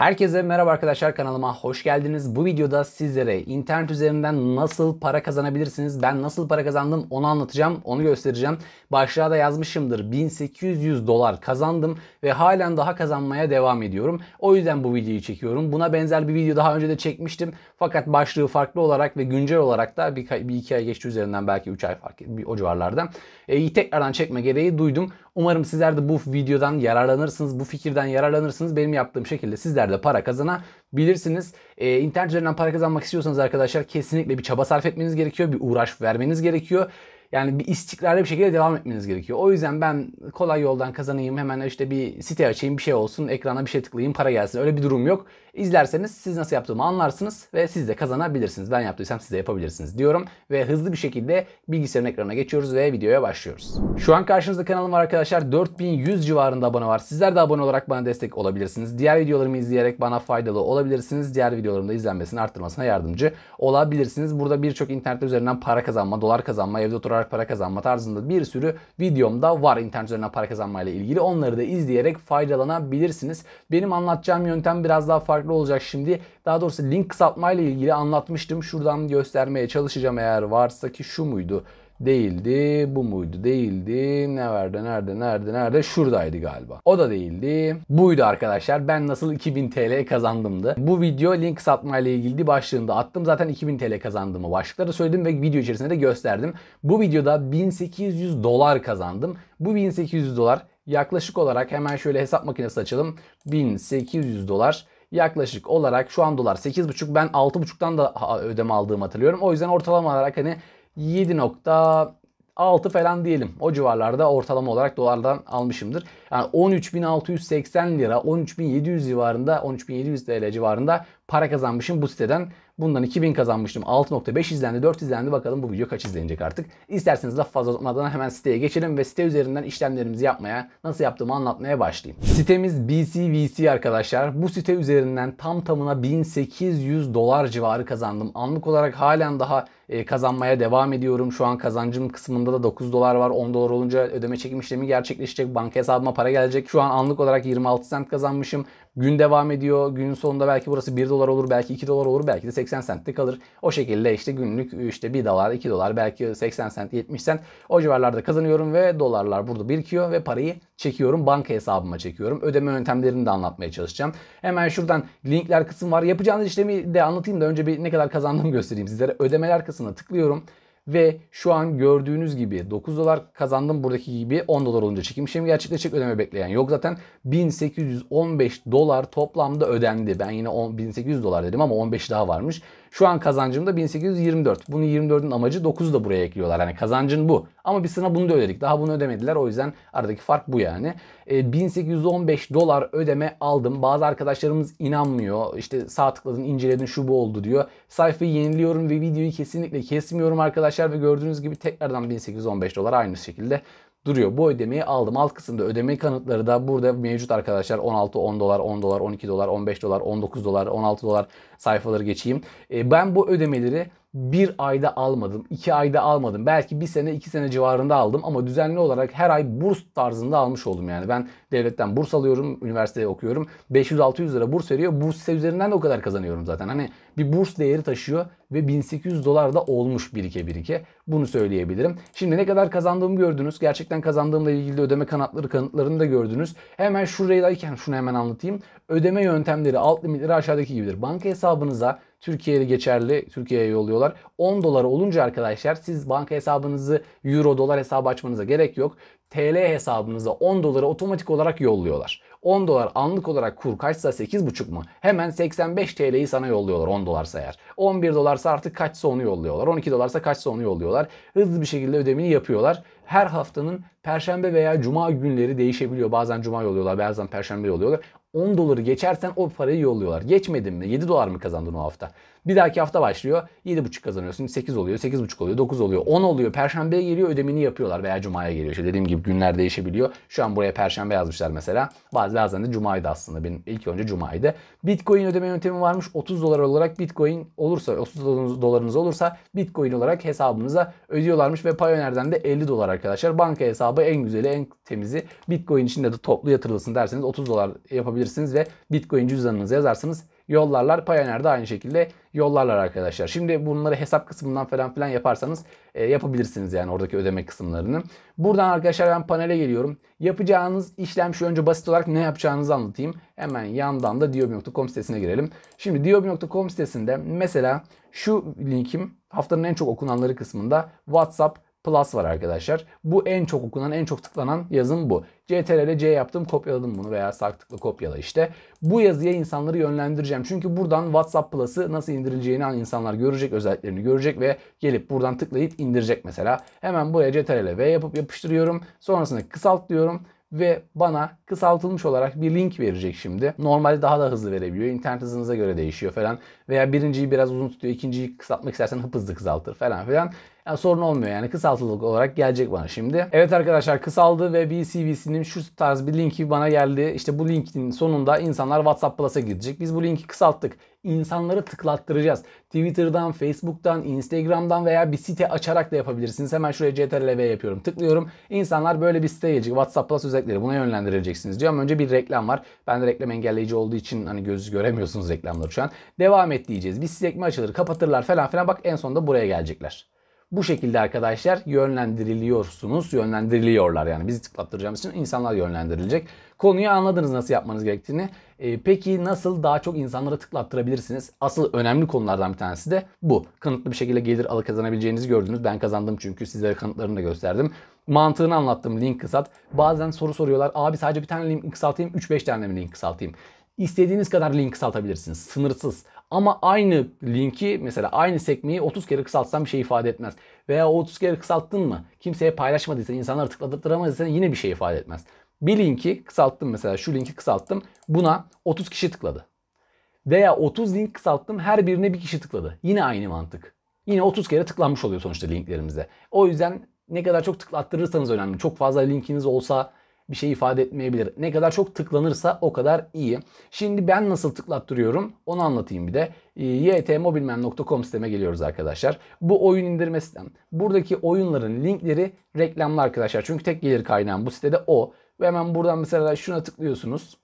Herkese merhaba arkadaşlar kanalıma hoş geldiniz. Bu videoda sizlere internet üzerinden nasıl para kazanabilirsiniz, ben nasıl para kazandım onu anlatacağım, onu göstereceğim. Başlığa da yazmışımdır 1800 dolar kazandım ve halen daha kazanmaya devam ediyorum. O yüzden bu videoyu çekiyorum. Buna benzer bir video daha önce de çekmiştim. Fakat başlığı farklı olarak ve güncel olarak da bir, bir iki ay geçti üzerinden belki 3 ay fark bir, o civarlarda. E, tekrardan çekme gereği duydum. Umarım sizler de bu videodan yararlanırsınız, bu fikirden yararlanırsınız. Benim yaptığım şekilde sizler de para kazanabilirsiniz. Ee, internet üzerinden para kazanmak istiyorsanız arkadaşlar kesinlikle bir çaba sarf etmeniz gerekiyor, bir uğraş vermeniz gerekiyor. Yani bir istikrarlı bir şekilde devam etmeniz gerekiyor. O yüzden ben kolay yoldan kazanayım hemen işte bir site açayım bir şey olsun ekrana bir şey tıklayayım para gelsin öyle bir durum yok. İzlerseniz siz nasıl yaptığımı anlarsınız ve siz de kazanabilirsiniz. Ben yaptıysam siz de yapabilirsiniz diyorum ve hızlı bir şekilde bilgisayarın ekranına geçiyoruz ve videoya başlıyoruz. Şu an karşınızda kanalım var arkadaşlar 4100 civarında abone var. Sizler de abone olarak bana destek olabilirsiniz. Diğer videolarımı izleyerek bana faydalı olabilirsiniz. Diğer videolarımda izlenmesini arttırmasına yardımcı olabilirsiniz. Burada birçok internet üzerinden para kazanma, dolar kazanma, evde oturarak olarak para kazanma tarzında bir sürü videomda var internet üzerinden para kazanmayla ilgili. Onları da izleyerek faydalanabilirsiniz. Benim anlatacağım yöntem biraz daha farklı olacak şimdi. Daha doğrusu link kısaltmayla ilgili anlatmıştım. Şuradan göstermeye çalışacağım eğer varsa ki şu muydu? değildi. Bu muydu? Değildi. Ne vardı? Nerede? Nerede? Nerede? Şuradaydı galiba. O da değildi. Buydu arkadaşlar. Ben nasıl 2000 TL kazandımdı. Bu video link satma ile ilgili başlığında attım. Zaten 2000 TL kazandığımı başlıkları söyledim ve video içerisinde de gösterdim. Bu videoda 1800 dolar kazandım. Bu 1800 dolar yaklaşık olarak hemen şöyle hesap makinesi açalım. 1800 dolar yaklaşık olarak şu an dolar 8.5 ben 6.5'tan da ödeme aldığımı hatırlıyorum. O yüzden ortalama olarak hani 7.6 falan diyelim. O civarlarda ortalama olarak dolardan almışımdır. Yani 13.680 lira, 13.700 civarında, 13.700 TL civarında para kazanmışım bu siteden. Bundan 2000 kazanmıştım. 6.5 izlendi, 4 izlendi. Bakalım bu video kaç izlenecek artık. İsterseniz laf fazla uzatmadan hemen siteye geçelim ve site üzerinden işlemlerimizi yapmaya, nasıl yaptığımı anlatmaya başlayayım. Sitemiz BCVC arkadaşlar. Bu site üzerinden tam tamına 1800 dolar civarı kazandım. Anlık olarak halen daha e, kazanmaya devam ediyorum. Şu an kazancım kısmında da 9 dolar var. 10 dolar olunca ödeme çekim işlemi gerçekleşecek. Banka hesabıma para gelecek. Şu an anlık olarak 26 sent kazanmışım. Gün devam ediyor. Günün sonunda belki burası 1 dolar olur, belki 2 dolar olur, belki de 80 sentte kalır. O şekilde işte günlük işte 1 dolar, 2 dolar, belki 80 sent, 70 sent o civarlarda kazanıyorum ve dolarlar burada birikiyor ve parayı çekiyorum. Banka hesabıma çekiyorum. Ödeme yöntemlerini de anlatmaya çalışacağım. Hemen şuradan linkler kısım var. Yapacağınız işlemi de anlatayım da önce bir ne kadar kazandığımı göstereyim sizlere. Ödemeler kısmına tıklıyorum. Ve şu an gördüğünüz gibi 9 dolar kazandım buradaki gibi 10 dolar olunca çekim işlemi çek ödeme bekleyen yok zaten 1815 dolar toplamda ödendi. Ben yine 10, 1800 dolar dedim ama 15 daha varmış. Şu an kazancım da 1824. Bunu 24'ün amacı 9'u da buraya ekliyorlar. Yani kazancın bu. Ama biz sana bunu da ödedik. Daha bunu ödemediler. O yüzden aradaki fark bu yani. E, 1815 dolar ödeme aldım. Bazı arkadaşlarımız inanmıyor. İşte sağ tıkladın, inceledin, şu bu oldu diyor. Sayfayı yeniliyorum ve videoyu kesinlikle kesmiyorum arkadaşlar. Ve gördüğünüz gibi tekrardan 1815 dolar aynı şekilde duruyor. Bu ödemeyi aldım. Alt kısımda ödeme kanıtları da burada mevcut arkadaşlar. 16, 10 dolar, 10 dolar, 12 dolar, 15 dolar, 19 dolar, 16 dolar sayfaları geçeyim. E, ben bu ödemeleri bir ayda almadım, iki ayda almadım. Belki bir sene, iki sene civarında aldım ama düzenli olarak her ay burs tarzında almış oldum yani. Ben devletten burs alıyorum, üniversiteye okuyorum. 500-600 lira burs veriyor. Burs üzerinden de o kadar kazanıyorum zaten. Hani bir burs değeri taşıyor ve 1800 dolar da olmuş birike birike. Bunu söyleyebilirim. Şimdi ne kadar kazandığımı gördünüz. Gerçekten kazandığımla ilgili ödeme kanatları kanıtlarını da gördünüz. Hemen şurayı şurayıdayken şunu hemen anlatayım. Ödeme yöntemleri alt limitleri aşağıdaki gibidir. Banka hesabınıza Türkiye'de geçerli. Türkiye'ye yolluyorlar. 10 dolar olunca arkadaşlar siz banka hesabınızı euro dolar hesabı açmanıza gerek yok. TL hesabınıza 10 doları otomatik olarak yolluyorlar. 10 dolar anlık olarak kur kaçsa 8,5 mu? Hemen 85 TL'yi sana yolluyorlar 10 dolarsa eğer. 11 dolarsa artık kaçsa onu yolluyorlar. 12 dolarsa kaçsa onu yolluyorlar. Hızlı bir şekilde ödemini yapıyorlar. Her haftanın perşembe veya cuma günleri değişebiliyor. Bazen cuma yolluyorlar, bazen perşembe yolluyorlar. 10 doları geçersen o parayı yolluyorlar. Geçmedin mi? 7 dolar mı kazandın o hafta? Bir dahaki hafta başlıyor. 7.5 kazanıyorsun. 8 oluyor. 8.5 oluyor. 9 oluyor. 10 oluyor. Perşembe geliyor ödemini yapıyorlar veya cumaya geliyor. İşte dediğim gibi günler değişebiliyor. Şu an buraya perşembe yazmışlar mesela. Bazı bazen de cumaydı aslında. Benim ilk önce cumaydı. Bitcoin ödeme yöntemi varmış. 30 dolar olarak Bitcoin olursa 30 dolarınız olursa Bitcoin olarak hesabınıza ödüyorlarmış ve Payoneer'den de 50 dolar arkadaşlar. Banka hesabı en güzeli, en temizi. Bitcoin içinde de toplu yatırılsın derseniz 30 dolar yapabilirsiniz ve Bitcoin cüzdanınıza yazarsınız yollarlar. Pioneer de aynı şekilde yollarlar arkadaşlar. Şimdi bunları hesap kısmından falan filan yaparsanız e, yapabilirsiniz yani oradaki ödeme kısımlarını. Buradan arkadaşlar ben panele geliyorum. Yapacağınız işlem şu önce basit olarak ne yapacağınızı anlatayım. Hemen yandan da diyobi.com sitesine girelim. Şimdi diyobi.com sitesinde mesela şu linkim haftanın en çok okunanları kısmında WhatsApp Plus var arkadaşlar. Bu en çok okunan, en çok tıklanan yazım bu. CTRL C yaptım, kopyaladım bunu veya sağ tıkla kopyala işte. Bu yazıya insanları yönlendireceğim. Çünkü buradan WhatsApp Plus'ı nasıl indirileceğini insanlar görecek, özelliklerini görecek ve gelip buradan tıklayıp indirecek mesela. Hemen buraya CTRL V yapıp yapıştırıyorum. Sonrasında kısalt diyorum ve bana kısaltılmış olarak bir link verecek şimdi. Normalde daha da hızlı verebiliyor. İnternet hızınıza göre değişiyor falan. Veya birinciyi biraz uzun tutuyor. ikinciyi kısaltmak istersen hıp hızlı kısaltır falan filan yani sorun olmuyor yani kısaltılık olarak gelecek bana şimdi. Evet arkadaşlar kısaldı ve BCVC'nin şu tarz bir linki bana geldi. İşte bu linkin sonunda insanlar WhatsApp Plus'a gidecek. Biz bu linki kısalttık İnsanları tıklattıracağız. Twitter'dan, Facebook'tan, Instagram'dan veya bir site açarak da yapabilirsiniz. Hemen şuraya CTRL-V yapıyorum. Tıklıyorum. İnsanlar böyle bir siteye gelecek. WhatsApp Plus özellikleri buna yönlendirileceksiniz diyor. Ama önce bir reklam var. Ben de reklam engelleyici olduğu için hani göz göremiyorsunuz reklamları şu an. Devam et diyeceğiz. Bir sekme açılır, kapatırlar falan filan. Bak en sonunda buraya gelecekler. Bu şekilde arkadaşlar yönlendiriliyorsunuz. Yönlendiriliyorlar yani bizi tıklattıracağımız için insanlar yönlendirilecek. Konuyu anladınız nasıl yapmanız gerektiğini. E, peki nasıl daha çok insanlara tıklattırabilirsiniz? Asıl önemli konulardan bir tanesi de bu. Kanıtlı bir şekilde gelir alı kazanabileceğinizi gördünüz. Ben kazandım çünkü sizlere kanıtlarını da gösterdim. Mantığını anlattım link kısalt. Bazen soru soruyorlar. Abi sadece bir tane link kısaltayım 3-5 tane mi link kısaltayım? istediğiniz kadar link kısaltabilirsiniz. Sınırsız. Ama aynı linki mesela aynı sekmeyi 30 kere kısaltsam bir şey ifade etmez. Veya 30 kere kısalttın mı kimseye paylaşmadıysan insanlara tıklatıramadıysan yine bir şey ifade etmez. Bir linki kısalttım mesela şu linki kısalttım buna 30 kişi tıkladı. Veya 30 link kısalttım her birine bir kişi tıkladı. Yine aynı mantık. Yine 30 kere tıklanmış oluyor sonuçta linklerimize. O yüzden ne kadar çok tıklattırırsanız önemli. Çok fazla linkiniz olsa bir şey ifade etmeyebilir. Ne kadar çok tıklanırsa o kadar iyi. Şimdi ben nasıl tıklattırıyorum onu anlatayım bir de. Ee, ytmobilmen.com siteme geliyoruz arkadaşlar. Bu oyun indirme sitem. Buradaki oyunların linkleri reklamlı arkadaşlar. Çünkü tek gelir kaynağım bu sitede o. Ve hemen buradan mesela şuna tıklıyorsunuz.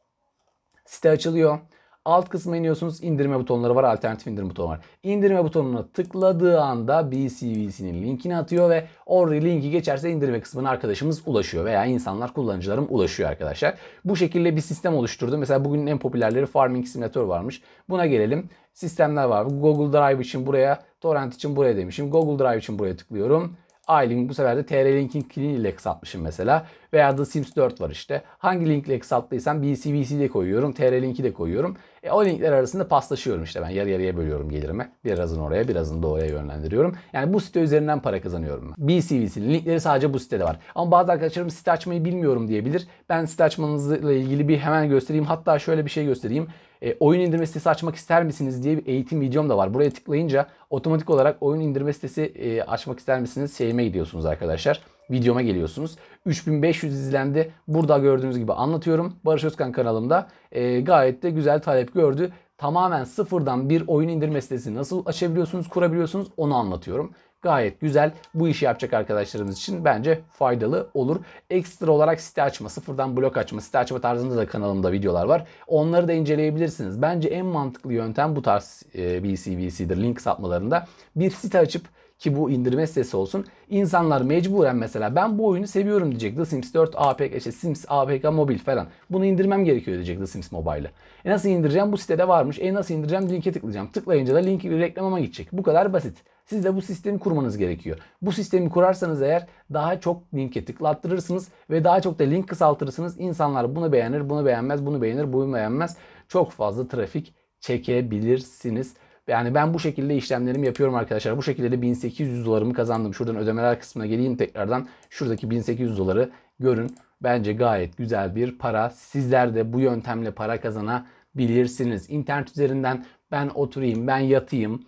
Site açılıyor. Alt kısma iniyorsunuz indirme butonları var. Alternatif indirme butonu var. İndirme butonuna tıkladığı anda BCVC'nin linkini atıyor ve orada linki geçerse indirme kısmına arkadaşımız ulaşıyor veya insanlar kullanıcılarım ulaşıyor arkadaşlar. Bu şekilde bir sistem oluşturdum. Mesela bugün en popülerleri Farming Simulator varmış. Buna gelelim. Sistemler var. Google Drive için buraya, Torrent için buraya demişim. Google Drive için buraya tıklıyorum. iLink bu sefer de TR-Link'in clean ile kısaltmışım mesela. Veya The Sims 4 var işte. Hangi link ile kısalttıysam BCVC de koyuyorum. TR-Link'i de koyuyorum. E, o linkler arasında paslaşıyorum işte ben yarı yarıya bölüyorum gelirimi. Birazını oraya birazını da oraya yönlendiriyorum. Yani bu site üzerinden para kazanıyorum ben. BCVC'nin linkleri sadece bu sitede var. Ama bazı arkadaşlarım site açmayı bilmiyorum diyebilir. Ben site açmanızla ilgili bir hemen göstereyim. Hatta şöyle bir şey göstereyim. E, oyun indirme sitesi açmak ister misiniz diye bir eğitim videom da var. Buraya tıklayınca otomatik olarak oyun indirme sitesi e, açmak ister misiniz şeyime gidiyorsunuz arkadaşlar videoma geliyorsunuz. 3500 izlendi. Burada gördüğünüz gibi anlatıyorum. Barış Özkan kanalımda e, gayet de güzel talep gördü. Tamamen sıfırdan bir oyun indirme sitesi nasıl açabiliyorsunuz, kurabiliyorsunuz onu anlatıyorum. Gayet güzel. Bu işi yapacak arkadaşlarımız için bence faydalı olur. Ekstra olarak site açma, sıfırdan blok açma, site açma tarzında da kanalımda videolar var. Onları da inceleyebilirsiniz. Bence en mantıklı yöntem bu tarz e, BCVC'dir link satmalarında. Bir site açıp ki bu indirme sitesi olsun. İnsanlar mecburen mesela ben bu oyunu seviyorum diyecek. The Sims 4 APK, işte Sims APK Mobil falan. Bunu indirmem gerekiyor diyecek The Sims Mobile'ı. E nasıl indireceğim? Bu sitede varmış. E nasıl indireceğim? Linke tıklayacağım. Tıklayınca da link reklamama gidecek. Bu kadar basit. Siz de bu sistemi kurmanız gerekiyor. Bu sistemi kurarsanız eğer daha çok linke tıklattırırsınız ve daha çok da link kısaltırırsınız. İnsanlar bunu beğenir, bunu beğenmez, bunu beğenir, bunu beğenmez. Çok fazla trafik çekebilirsiniz. Yani ben bu şekilde işlemlerimi yapıyorum arkadaşlar. Bu şekilde de 1800 dolarımı kazandım. Şuradan ödemeler kısmına geleyim tekrardan. Şuradaki 1800 doları görün. Bence gayet güzel bir para. Sizler de bu yöntemle para kazanabilirsiniz. İnternet üzerinden ben oturayım, ben yatayım,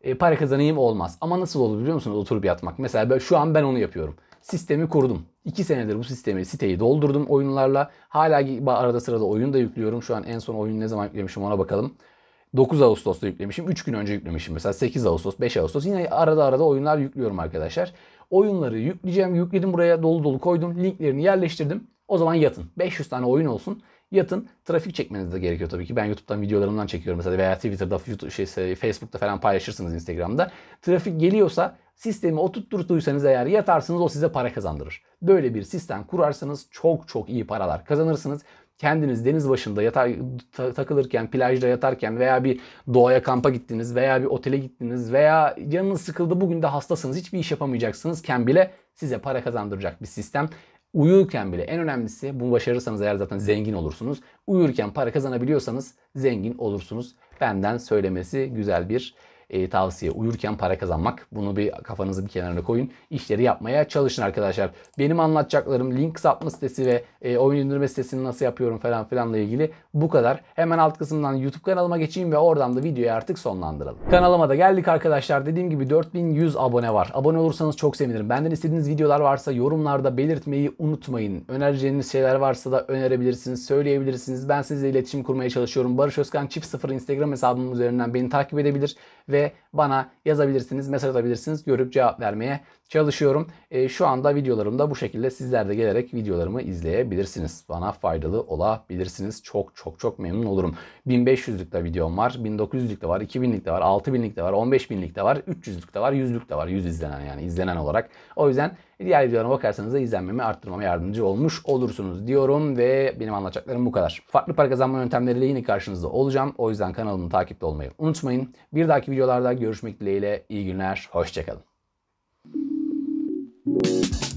e, para kazanayım olmaz. Ama nasıl olur biliyor musunuz oturup yatmak? Mesela ben, şu an ben onu yapıyorum. Sistemi kurdum. 2 senedir bu sistemi, siteyi doldurdum oyunlarla. Hala arada sırada oyun da yüklüyorum. Şu an en son oyun ne zaman yüklemişim ona bakalım. 9 Ağustos'ta yüklemişim. 3 gün önce yüklemişim mesela 8 Ağustos, 5 Ağustos. Yine arada arada oyunlar yüklüyorum arkadaşlar. Oyunları yükleyeceğim. Yükledim buraya dolu dolu koydum. Linklerini yerleştirdim. O zaman yatın. 500 tane oyun olsun. Yatın. Trafik çekmeniz de gerekiyor tabii ki. Ben YouTube'dan videolarımdan çekiyorum mesela veya Twitter'da, YouTube, şey, şey Facebook'ta falan paylaşırsınız Instagram'da. Trafik geliyorsa sistemi oturtturduysanız eğer yatarsınız o size para kazandırır. Böyle bir sistem kurarsanız çok çok iyi paralar kazanırsınız kendiniz deniz başında yatar ta, takılırken, plajda yatarken veya bir doğaya kampa gittiniz veya bir otele gittiniz veya canınız sıkıldı bugün de hastasınız hiçbir iş yapamayacaksınızken bile size para kazandıracak bir sistem. Uyurken bile en önemlisi bunu başarırsanız eğer zaten zengin olursunuz. Uyurken para kazanabiliyorsanız zengin olursunuz. Benden söylemesi güzel bir e, tavsiye. Uyurken para kazanmak. Bunu bir kafanızı bir kenarına koyun. İşleri yapmaya çalışın arkadaşlar. Benim anlatacaklarım link sapma sitesi ve e, oyun indirme sitesini nasıl yapıyorum falan filanla ilgili bu kadar. Hemen alt kısımdan YouTube kanalıma geçeyim ve oradan da videoyu artık sonlandıralım. Kanalıma da geldik arkadaşlar. Dediğim gibi 4100 abone var. Abone olursanız çok sevinirim. Benden istediğiniz videolar varsa yorumlarda belirtmeyi unutmayın. Önereceğiniz şeyler varsa da önerebilirsiniz, söyleyebilirsiniz. Ben sizle iletişim kurmaya çalışıyorum. Barış Özkan çift sıfır Instagram hesabım üzerinden beni takip edebilir ve bana yazabilirsiniz, mesaj atabilirsiniz. Görüp cevap vermeye çalışıyorum. E, şu anda videolarımda bu şekilde sizler de gelerek videolarımı izleyebilirsiniz. Bana faydalı olabilirsiniz. Çok çok çok memnun olurum. 1500'lük de videom var. 1900'lük de var. 2000'lik de var. 6000'lik de var. 15.000'lik de var. 300'lük de var. 100'lük de var. 100 izlenen yani izlenen olarak. O yüzden diğer videolarıma bakarsanız da izlenmemi arttırmama yardımcı olmuş olursunuz diyorum ve benim anlatacaklarım bu kadar. Farklı para kazanma yöntemleriyle yine karşınızda olacağım. O yüzden kanalımı takipte olmayı unutmayın. Bir dahaki videolarda görüşmek dileğiyle. İyi günler. Hoşçakalın. Thank you.